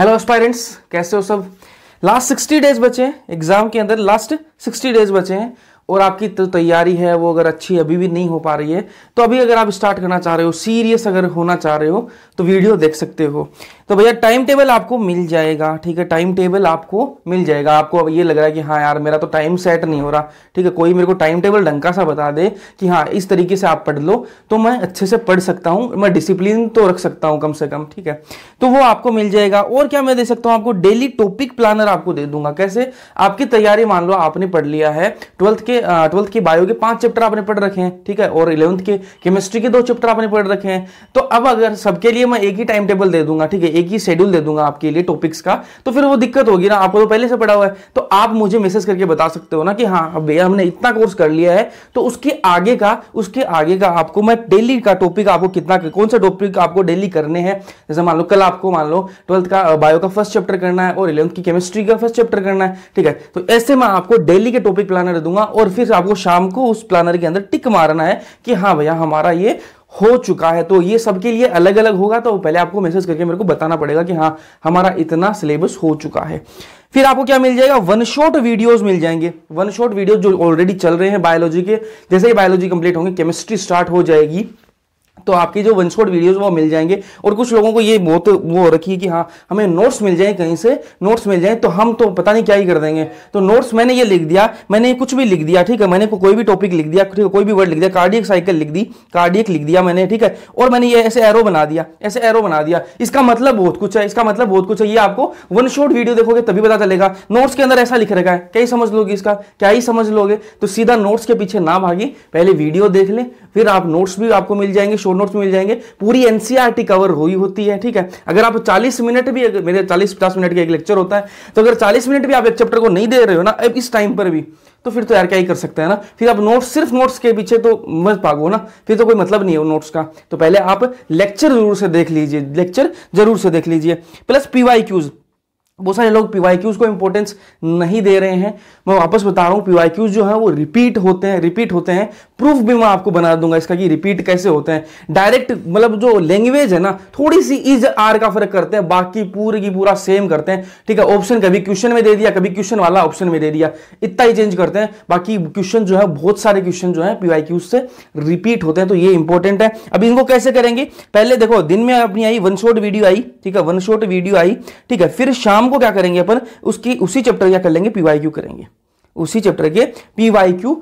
hello स्पायरेंट्स कैसे हो सब लास्ट सिक्सटी डेज बचे हैं एग्जाम के अंदर लास्ट सिक्सटी डेज बचे हैं और आपकी तो तैयारी है वो अगर अच्छी अभी भी नहीं हो पा रही है तो अभी अगर आप स्टार्ट करना चाह रहे हो सीरियस अगर होना चाह रहे हो तो वीडियो देख सकते हो तो भैया टाइम टेबल आपको मिल जाएगा ठीक है टाइम टेबल आपको मिल जाएगा आपको अब ये लग रहा है कि हाँ यार मेरा तो टाइम सेट नहीं हो रहा ठीक है कोई मेरे को टाइम टेबल ढंग का सा बता दे कि हाँ इस तरीके से आप पढ़ लो तो मैं अच्छे से पढ़ सकता हूँ मैं डिसिप्लिन तो रख सकता हूँ कम से कम ठीक है तो वो आपको मिल जाएगा और क्या मैं दे सकता हूँ आपको डेली टॉपिक प्लानर आपको दे दूंगा कैसे आपकी तैयारी मान लो आपने पढ़ लिया है ट्वेल्थ के के ट्वेल्थ की बायो के पांच चैप्टर आपने पढ़ रखे हैं ठीक है और इलेवंथ के केमिस्ट्री के दो चैप्टर आपने पढ़ रखे हैं तो अब अगर सबके लिए मैं एक ही टाइम टेबल दे दूंगा ठीक है एक ही शेड्यूल दे दूंगा आपके लिए टॉपिक्स का तो फिर वो दिक्कत होगी ना आपको तो पहले से पढ़ा हुआ है तो आप मुझे मैसेज करके बता सकते हो ना कि हाँ भैया हमने इतना कोर्स कर लिया है तो उसके आगे का उसके आगे का आपको मैं डेली का टॉपिक आपको कितना कौन सा टॉपिक आपको डेली करने हैं जैसे मान लो कल आपको मान लो ट्वेल्थ का बायो का फर्स्ट चैप्टर करना है और इलेवंथ की केमिस्ट्री का फर्स्ट चैप्टर करना है ठीक है तो ऐसे मैं आपको डेली के टॉपिक प्लानर दूंगा और और फिर आपको शाम को उस प्लानर के अंदर टिक मारना है कि हाँ भैया हमारा ये हो चुका है तो ये सबके लिए अलग अलग होगा तो पहले आपको मैसेज करके मेरे को बताना पड़ेगा कि हाँ हमारा इतना सिलेबस हो चुका है फिर आपको क्या मिल जाएगा वन शॉट वीडियोस मिल जाएंगे वन शॉट वीडियोस जो ऑलरेडी चल रहे हैं बायोलॉजी के जैसे ही बायोलॉजी कंप्लीट होंगे केमिस्ट्री स्टार्ट हो जाएगी तो आपकी जो वन शॉट वीडियोज वो मिल जाएंगे और कुछ लोगों को ये बहुत वो रखी है कि हाँ हमें नोट्स मिल जाए कहीं से नोट्स मिल जाए तो हम तो पता नहीं क्या ही कर देंगे तो नोट्स मैंने ये लिख दिया मैंने कुछ भी लिख दिया ठीक है मैंने को कोई भी टॉपिक लिख दिया ठीक है कोई भी वर्ड लिख दिया कार्डियक साइकिल लिख दी कार्डियक लिख दिया मैंने ठीक है और मैंने ये ऐसे एरो बना दिया ऐसे एरो बना दिया इसका मतलब बहुत कुछ है इसका मतलब बहुत कुछ है ये आपको वन शॉट वीडियो देखोगे तभी पता चलेगा नोट्स के अंदर ऐसा लिख रखा है क्या ही समझ लोगे इसका क्या ही समझ लोगे तो सीधा नोट्स के पीछे ना भागी पहले वीडियो देख लें फिर आप नोट्स भी आपको मिल जाएंगे शो नोट्स मिल जाएंगे पूरी एनसीआर कवर हुई होती है ठीक है अगर आप चालीस मिनट भी मेरे चालीस पचास मिनट का एक लेक्चर होता है तो अगर चालीस मिनट भी आप एक चैप्टर को नहीं दे रहे हो ना इस टाइम पर भी तो फिर तो यार क्या ही कर सकते हैं ना फिर आप नोट्स सिर्फ नोट्स के पीछे तो मत पागो ना फिर तो कोई मतलब नहीं है नोट्स का तो पहले आप लेक्चर जरूर से देख लीजिए लेक्चर जरूर से देख लीजिए प्लस पीवाई क्यूज़ बहुत सारे लोग पीवाई क्यूज़ को इंपॉर्टेंस नहीं दे रहे हैं मैं वापस बता रहा हूं पीवाई क्यूज़ जो है वो रिपीट होते हैं रिपीट होते हैं प्रूफ भी मैं आपको बना दूंगा इसका कि रिपीट कैसे होते हैं डायरेक्ट मतलब जो लैंग्वेज है ना थोड़ी सी इज आर का फर्क करते हैं बाकी पूरे की पूरा सेम करते हैं ठीक है ऑप्शन कभी क्वेश्चन में दे दिया कभी क्वेश्चन वाला ऑप्शन में दे दिया इतना ही चेंज करते हैं बाकी क्वेश्चन जो है बहुत सारे क्वेश्चन जो है पीवाई क्यूज से रिपीट होते हैं तो ये इंपॉर्टेंट है अब इनको कैसे करेंगे पहले देखो दिन में अपनी आई वन शॉर्ट वीडियो आई ठीक है वन शॉर्ट वीडियो आई ठीक है फिर शाम शाम को क्या करेंगे अपन उसकी उसी चैप्टर क्या कर लेंगे पीवाईक्यू करेंगे उसी चैप्टर के पीवाईक्यू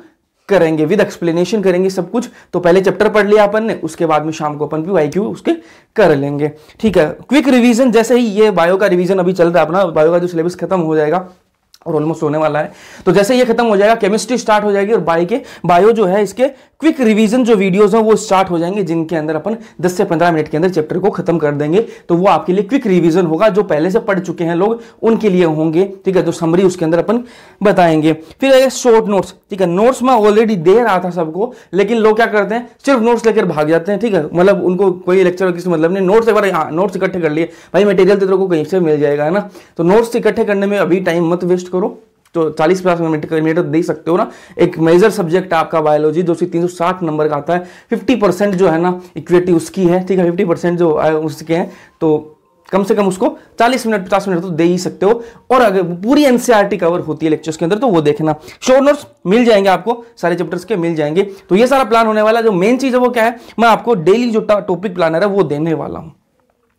करेंगे विद एक्सप्लेनेशन करेंगे सब कुछ तो पहले चैप्टर पढ़ लिया अपन ने उसके बाद में शाम को अपन भी वाई उसके कर लेंगे ठीक है क्विक रिवीजन जैसे ही ये बायो का रिवीजन अभी चल रहा है अपना बायो का जो सिलेबस खत्म हो जाएगा और ऑलमोस्ट होने वाला है तो जैसे ये खत्म हो जाएगा केमिस्ट्री स्टार्ट हो जाएगी और बाई के बायो जो है इसके क्विक रिवीजन जो वीडियोस हैं वो स्टार्ट हो जाएंगे जिनके अंदर अपन 10 से 15 मिनट के अंदर चैप्टर को खत्म कर देंगे तो वो आपके लिए क्विक रिवीजन होगा जो पहले से पढ़ चुके हैं लोग उनके लिए होंगे ठीक है तो समरी उसके अंदर अपन बताएंगे फिर शॉर्ट नोट्स ठीक है नोट्स में ऑलरेडी दे रहा था सबको लेकिन लोग क्या करते हैं सिर्फ नोट्स लेकर भाग जाते हैं ठीक है मतलब उनको कोई लेक्चर किसी मतलब नहीं नोट्स एक बार नोट्स हाँ, इकट्ठे कर लिए भाई मटेरियल तो को कहीं से मिल जाएगा है ना तो नोट्स इकट्ठे करने में अभी टाइम मत वेस्ट करो तो चालीस पचास मिनट मिनट देख सकते हो ना एक मेजर सब्जेक्ट आपका बायोलॉजी जो तीन सौ साठ नंबर का आता है फिफ्टी परसेंट जो है ना इक्विटी उसकी है ठीक है फिफ्टी परसेंट जो उसके हैं तो कम से कम उसको 40 मिनट 50 मिनट तो दे ही सकते हो और अगर पूरी एनसीईआरटी कवर e होती है लेक्चर्स के अंदर तो वो देखना शोर नोट्स मिल जाएंगे आपको सारे चैप्टर्स के मिल जाएंगे तो ये सारा प्लान होने वाला जो मेन चीज़ है वो क्या है मैं आपको डेली जो टॉपिक प्लानर है वो देने वाला हूँ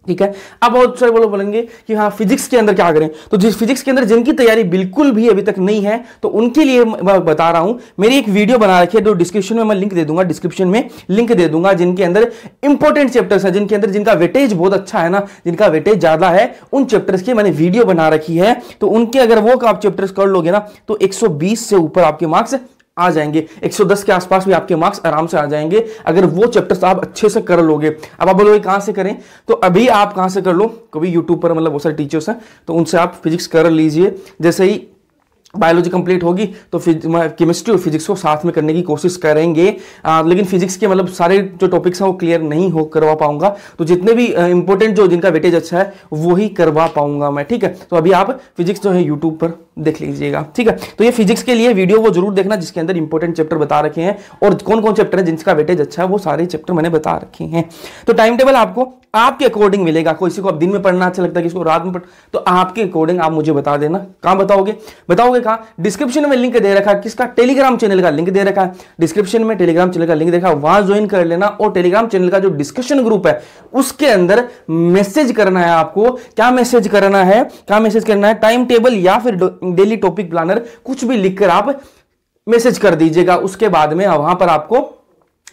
ठीक है अब बहुत सारे लोग बोलेंगे कि हाँ फिजिक्स के अंदर क्या करें तो जिस फिजिक्स के अंदर जिनकी तैयारी बिल्कुल भी अभी तक नहीं है तो उनके लिए मैं बता रहा हूं मेरी एक वीडियो बना रखी है जो तो डिस्क्रिप्शन में मैं लिंक दे दूंगा डिस्क्रिप्शन में लिंक दे दूंगा जिनके अंदर इंपॉर्टेंट चैप्टर्स है जिनके अंदर जिनका वेटेज बहुत अच्छा है ना जिनका वेटेज ज्यादा है उन चैप्टर्स की मैंने वीडियो बना रखी है तो उनके अगर वो आप चैप्टर्स कर लोगे ना तो एक से ऊपर आपके मार्क्स आ जाएंगे 110 के आसपास भी आपके मार्क्स आराम से आ जाएंगे अगर वो चैप्टर आप अच्छे से कर लोगे अब आप बोलोगे कहाँ से करें तो अभी आप कहाँ से कर लो कभी यूट्यूब पर मतलब बहुत सारे टीचर्स हैं तो उनसे आप फिजिक्स कर लीजिए जैसे ही बायोलॉजी कंप्लीट होगी तो केमिस्ट्री और फिजिक्स को साथ में करने की कोशिश करेंगे आ, लेकिन फिजिक्स के मतलब सारे जो टॉपिक्स हैं वो क्लियर नहीं हो करवा पाऊंगा तो जितने भी इंपॉर्टेंट जो जिनका वेटेज अच्छा है वो ही करवा पाऊंगा मैं ठीक है तो अभी आप फिजिक्स जो है यूट्यूब पर देख लीजिएगा ठीक है तो ये फिजिक्स के लिए वीडियो वो जरूर देखना जिसके अंदर इंपॉर्टेंट चैप्टर बता रखे हैं और कौन कौन चैप्टर है जिनका वेटेज अच्छा है वो सारे चैप्टर मैंने बता रखे हैं तो टाइम टेबल आपको आपके अकॉर्डिंग मिलेगा कोई को दिन में पढ़ना अच्छा लगता है किसको रात में पढ़ तो आपके अकॉर्डिंग आप मुझे बता देना कहां बताओगे बताओगे कहाँ डिस्क्रिप्शन में लिंक दे रखा है किसका टेलीग्राम चैनल का लिंक दे रखा है डिस्क्रिप्शन में टेलीग्राम चैनल का लिंक देखा वहां ज्वाइन कर लेना और टेलीग्राम चैनल का जो डिस्कशन ग्रुप है उसके अंदर मैसेज करना है आपको क्या मैसेज करना है क्या मैसेज करना है टाइम टेबल या फिर डेली टॉपिक प्लानर कुछ भी लिखकर आप मैसेज कर दीजिएगा उसके बाद में वहां पर आपको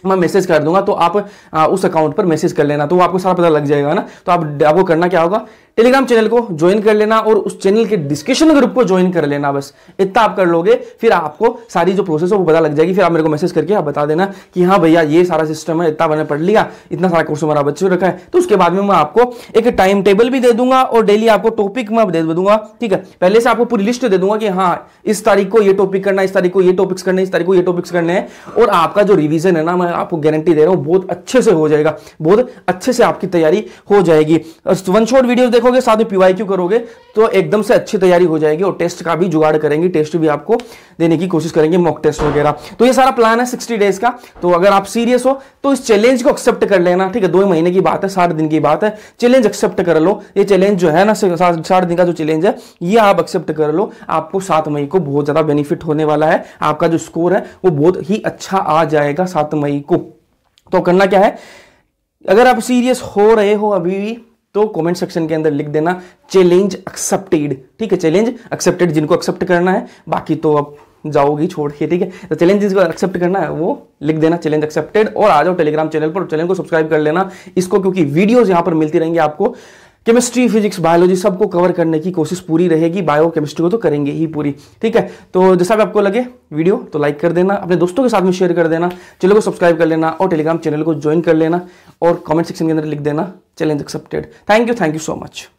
मैं मैसेज कर दूंगा तो आप आ, उस अकाउंट पर मैसेज कर लेना तो वो आपको सारा पता लग जाएगा ना तो आप आपको करना क्या होगा टेलीग्राम चैनल को ज्वाइन कर लेना और उस चैनल के डिस्कशन ग्रुप को ज्वाइन कर लेना बस इतना आप कर लोगे फिर आपको सारी जो प्रोसेस है वो पता लग जाएगी फिर आप मेरे को मैसेज करके आप बता देना कि हाँ भैया ये सारा सिस्टम है इतना मैंने पढ़ लिया इतना सारा कोर्स हमारा बच्चे रखा है तो उसके बाद में मैं आपको एक टाइम टेबल भी दे दूंगा और डेली आपको टॉपिक मैं दे दूंगा ठीक है पहले से आपको पूरी लिस्ट दे दूंगा कि हाँ इस तारीख को ये टॉपिक करना इस तारीख को ये टॉपिक्स करने इस तारीख को ये टॉपिक्स करने हैं और आपका जो रिविजन है ना मैं आपको गारंटी दे रहा हूँ बहुत अच्छे से हो जाएगा बहुत अच्छे से आपकी तैयारी हो जाएगी वन शॉर्ट वीडियो देखोगे साथ में पीवाई पीवाईक्यू करोगे तो एकदम से अच्छी तैयारी हो जाएगी और टेस्ट का भी जुगाड़ करेंगे टेस्ट भी आपको देने की कोशिश करेंगे मॉक टेस्ट वगैरह तो ये सारा प्लान है सिक्सटी डेज का तो अगर आप सीरियस हो तो इस चैलेंज को एक्सेप्ट कर लेना ठीक है दो महीने की बात है साठ दिन की बात है चैलेंज एक्सेप्ट कर लो ये चैलेंज जो है ना साठ दिन का जो चैलेंज है ये आप एक्सेप्ट कर लो आपको सात मई को बहुत ज़्यादा बेनिफिट होने वाला है आपका जो स्कोर है वो बहुत ही अच्छा आ जाएगा सात मई को तो करना क्या है अगर आप सीरियस हो रहे हो अभी भी तो कमेंट सेक्शन के अंदर लिख देना चैलेंज एक्सेप्टेड ठीक है चैलेंज एक्सेप्टेड जिनको एक्सेप्ट करना है बाकी तो अब जाओगी छोड़ के ठीक है तो चैलेंज जिसको एक्सेप्ट करना है वो लिख देना चैलेंज एक्सेप्टेड और आ जाओ टेलीग्राम चैनल पर चैनल को सब्सक्राइब कर लेना इसको क्योंकि वीडियोज यहां पर मिलती रहेंगे आपको केमिस्ट्री फिजिक्स बायोलॉजी सबको कवर करने की कोशिश पूरी रहेगी बायो केमिस्ट्री को तो करेंगे ही पूरी ठीक है तो जैसा भी आपको लगे वीडियो तो लाइक कर देना अपने दोस्तों के साथ में शेयर कर देना चैनल को सब्सक्राइब कर लेना और टेलीग्राम चैनल को ज्वाइन कर लेना और कमेंट सेक्शन के अंदर लिख देना challenge accepted thank you thank you so much